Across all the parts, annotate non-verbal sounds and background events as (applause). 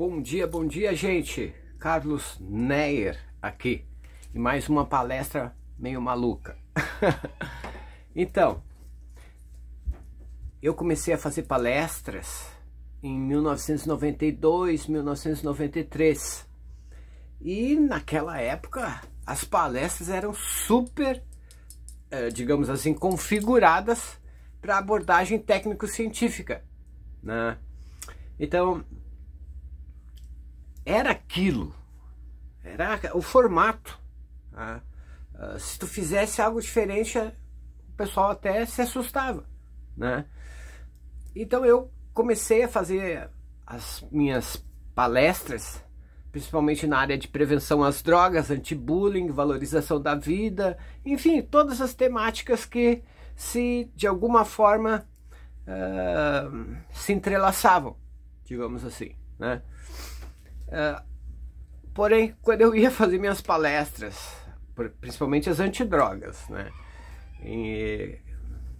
Bom dia, bom dia, gente. Carlos Neyer aqui e mais uma palestra meio maluca. (laughs) então, eu comecei a fazer palestras em 1992, 1993 e naquela época as palestras eram super, eh, digamos assim, configuradas para abordagem técnico-científica, né? Então, era aquilo, era o formato. Né? se tu fizesse algo diferente, o pessoal até se assustava, né? Então eu comecei a fazer as minhas palestras, principalmente na área de prevenção às drogas, anti-bullying, valorização da vida, enfim, todas as temáticas que se de alguma forma uh, se entrelaçavam, digamos assim, né? É, porém, quando eu ia fazer minhas palestras, principalmente as antidrogas, né? E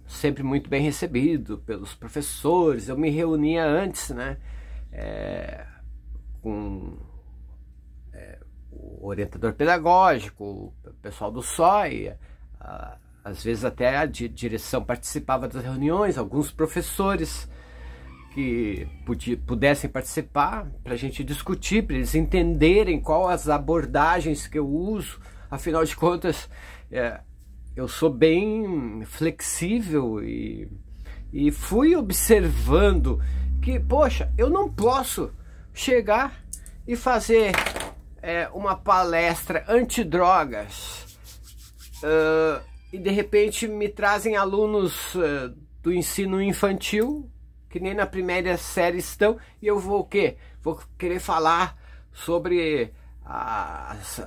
sempre muito bem recebido pelos professores, eu me reunia antes, né? É, com é, o orientador pedagógico, o pessoal do SOI, a, às vezes até a direção participava das reuniões, alguns professores que pudessem participar, para a gente discutir, para eles entenderem quais as abordagens que eu uso. Afinal de contas, é, eu sou bem flexível e, e fui observando que, poxa, eu não posso chegar e fazer é, uma palestra antidrogas uh, e de repente me trazem alunos uh, do ensino infantil que nem na primeira série estão, e eu vou o quê? Vou querer falar sobre as,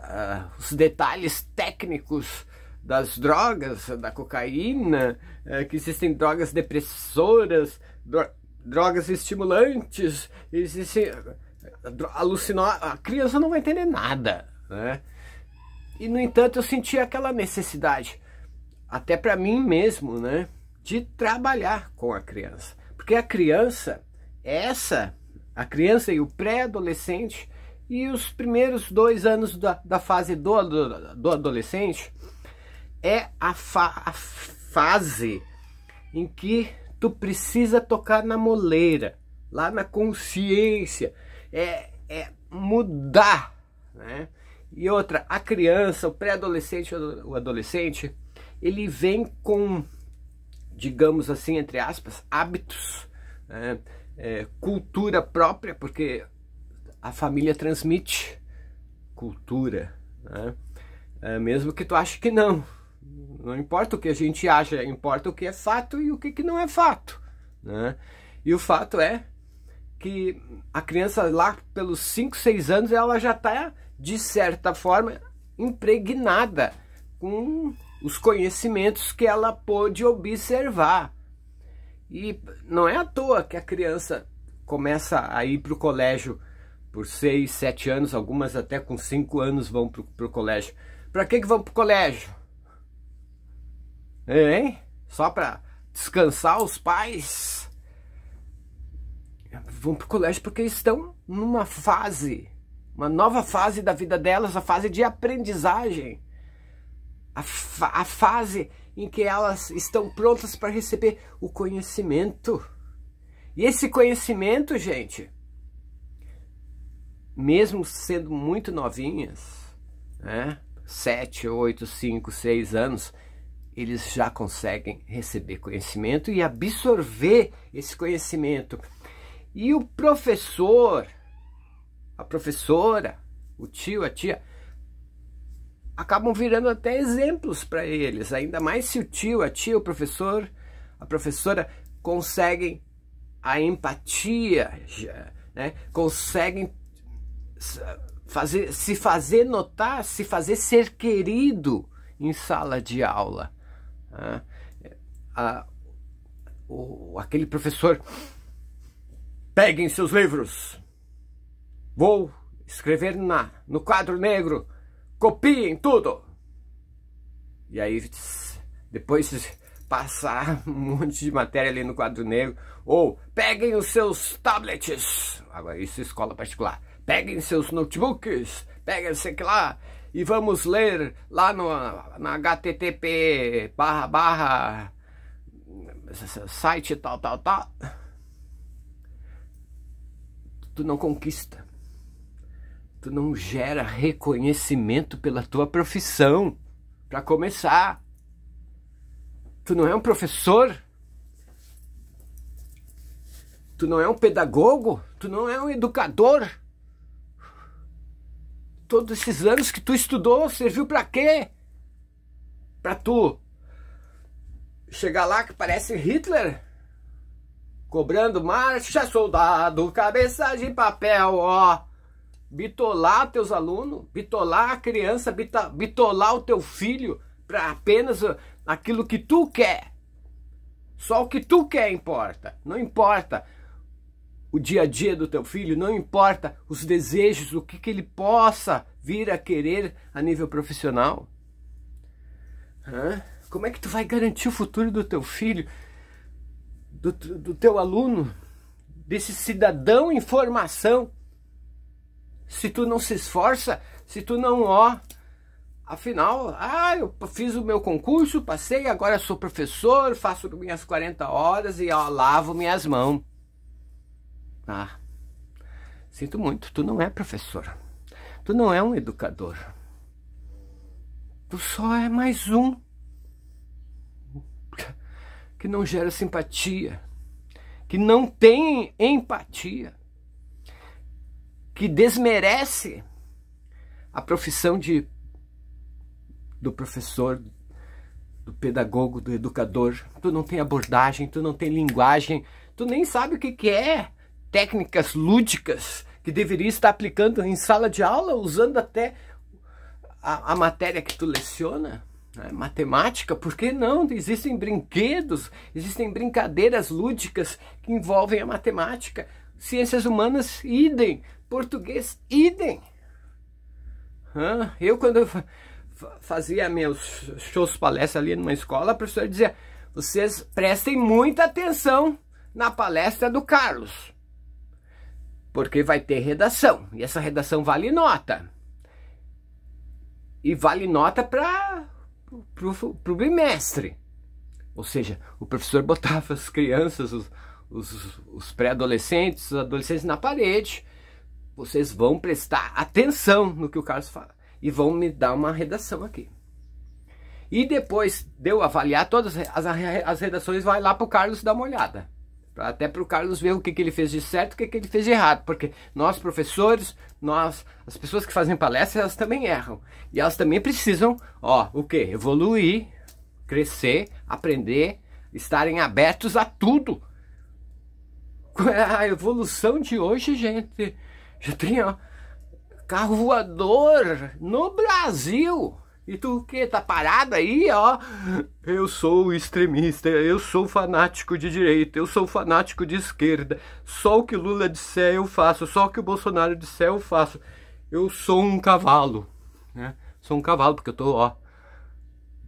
os detalhes técnicos das drogas, da cocaína, é, que existem drogas depressoras, dro drogas estimulantes, existem eh, alucinógenos. A criança não vai entender nada, né? E no entanto eu senti aquela necessidade, até para mim mesmo, né, de trabalhar com a criança. Porque a criança, essa, a criança e o pré-adolescente, e os primeiros dois anos da, da fase do, do, do, adolescente, é a, fa a fase em que tu precisa tocar na moleira, lá na consciência, é, é mudar, né? E outra, a criança, o pré-adolescente, o adolescente, ele vem com digamos assim, entre aspas, hábitos, né? é, cultura própria, porque a família transmite cultura, né? é, mesmo que tu ache que não. Não importa o que a gente acha, importa o que é fato e o que, que não é fato. Né? E o fato é que a criança lá pelos 5, 6 anos, ela já está, de certa forma, impregnada com os conhecimentos que ela pôde observar. E não é à toa que a criança começa a ir para o colégio por 6, 7 anos, algumas até com 5 anos vão para o colégio. Para que, que vão para o colégio? Hein? Só para descansar os pais? Vão para o colégio porque estão numa fase, uma nova fase da vida delas, a fase de aprendizagem a, fa a fase em que elas estão prontas para receber o conhecimento. E esse conhecimento, gente, mesmo sendo muito novinhas, né, 7, 8, 5, 6 anos, eles já conseguem receber conhecimento e absorver esse conhecimento. E o professor, a professora, o tio, a tia, acabam virando até exemplos para eles, ainda mais se o tio, a tia, o professor, a professora conseguem a empatia, né? conseguem fazer, se fazer notar, se fazer ser querido em sala de aula. Né? a, o, aquele professor, peguem seus livros, vou escrever na, no quadro negro Copiem tudo! E aí, depois passar um monte de matéria ali no quadro negro. Ou peguem os seus tablets. Agora, isso é escola particular. Peguem seus notebooks. Peguem, sei que lá. E vamos ler lá no, na http barra barra site tal, tal, tal. Tu não conquista tu não gera reconhecimento pela tua profissão, para começar. Tu não é um professor, tu não é um pedagogo, tu não é um educador. Todos esses anos que tu estudou serviu para quê? Para tu chegar lá que parece Hitler cobrando marcha soldado, cabeça de papel, ó bitolar teus alunos, bitolar a criança, bitolar o teu filho para apenas ah, aquilo que tu quer. Só o que tu quer importa. Não importa o dia a dia do teu filho, não importa os desejos, o que, que ele possa vir a querer a nível profissional. Hã? Como é que tu vai garantir o futuro do teu filho, do, do teu aluno, desse cidadão em formação se tu não se esforça, se tu não, ó, afinal, ah, eu fiz o meu concurso, passei, agora sou professor, faço minhas 40 horas e ó, lavo minhas mãos. Ah, sinto muito, tu não é professor, tu não é um educador, tu só é mais um que não gera simpatia, que não tem empatia que desmerece a profissão de do professor, do pedagogo, do educador. Tu não tem abordagem, tu não tem linguagem, tu nem sabe o que, que é técnicas lúdicas que deveria estar aplicando em sala de aula, usando até a, a matéria que tu leciona. Né? Matemática, por que não? Existem brinquedos, existem brincadeiras lúdicas que envolvem a matemática. Ciências humanas, idem. Português, idem. Eu, quando eu fazia meus shows palestra ali numa escola, a professora dizia: vocês prestem muita atenção na palestra do Carlos, porque vai ter redação e essa redação vale nota. E vale nota para o bimestre. Ou seja, o professor botava as crianças, os, os, os pré-adolescentes, os adolescentes na parede vocês vão prestar atenção no que o Carlos fala e vão me dar uma redação aqui. E depois de eu avaliar todas as, as redações, vai lá para o Carlos dar uma olhada. Até para o Carlos ver o que, que ele fez de certo e o que, que ele fez de errado. Porque nós, professores, nós, as pessoas que fazem palestra, elas também erram. E elas também precisam, ó, o que? Evoluir, crescer, aprender, estarem abertos a tudo. (laughs) A evolução de hoje, gente, já tem, ó, carro voador no Brasil. E tu que tá parado aí, ó? Eu sou extremista, eu sou fanático de direita, eu sou fanático de esquerda. Só o que Lula disser eu faço, só o que o Bolsonaro disser eu faço. Eu sou um cavalo, né? Sou um cavalo porque eu tô, ó,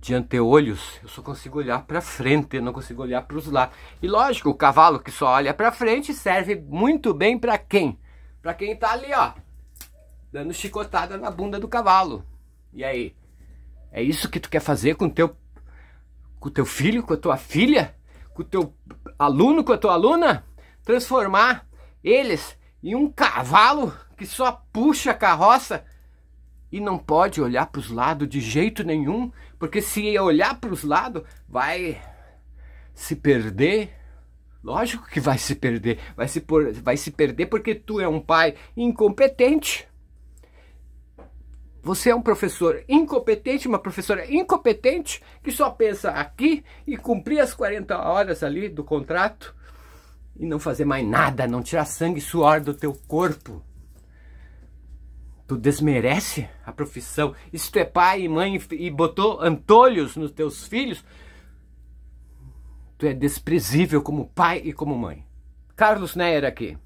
de anteolhos, eu só consigo olhar para frente, eu não consigo olhar para os lados. E lógico, o cavalo que só olha para frente serve muito bem para quem? Pra quem tá ali, ó, dando chicotada na bunda do cavalo. E aí? É isso que tu quer fazer com teu com teu filho, com a tua filha, com o teu aluno, com a tua aluna? Transformar eles em um cavalo que só puxa a carroça e não pode olhar para os lados de jeito nenhum, porque se olhar para os lados, vai se perder Lógico que vai se perder. Vai se, por, vai se perder porque tu é um pai incompetente. Você é um professor incompetente, uma professora incompetente que só pensa aqui e cumprir as 40 horas ali do contrato e não fazer mais nada, não tirar sangue e suor do teu corpo. Tu desmerece a profissão. E se tu é pai e mãe e botou antolhos nos teus filhos, Tu é desprezível como pai e como mãe. Carlos Neyer aqui.